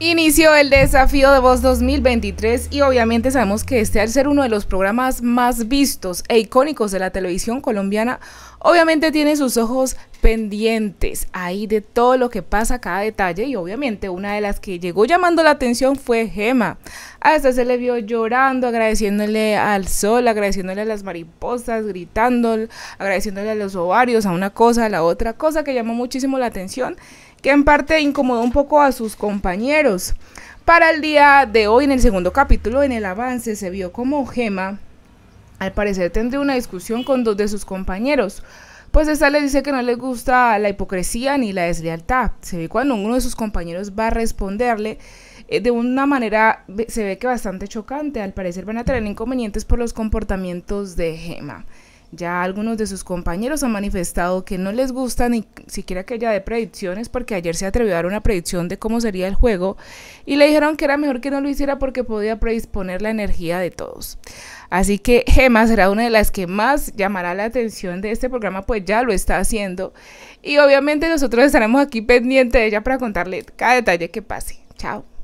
Inició el desafío de Voz 2023 y obviamente sabemos que este al ser uno de los programas más vistos e icónicos de la televisión colombiana, obviamente tiene sus ojos pendientes ahí de todo lo que pasa, cada detalle. Y obviamente una de las que llegó llamando la atención fue Gema. A esta se le vio llorando, agradeciéndole al sol, agradeciéndole a las mariposas, gritando, agradeciéndole a los ovarios, a una cosa, a la otra cosa que llamó muchísimo la atención, que en parte incomodó un poco a sus compañeros. Para el día de hoy, en el segundo capítulo, en el avance, se vio como Gema, al parecer, tendría una discusión con dos de sus compañeros pues esta le dice que no le gusta la hipocresía ni la deslealtad. Se ve cuando uno de sus compañeros va a responderle eh, de una manera, se ve que bastante chocante. Al parecer van a tener inconvenientes por los comportamientos de Gema. Ya algunos de sus compañeros han manifestado que no les gusta ni siquiera que haya de predicciones porque ayer se atrevió a dar una predicción de cómo sería el juego y le dijeron que era mejor que no lo hiciera porque podía predisponer la energía de todos. Así que Gema será una de las que más llamará la atención de este programa, pues ya lo está haciendo. Y obviamente nosotros estaremos aquí pendientes de ella para contarle cada detalle que pase. Chao.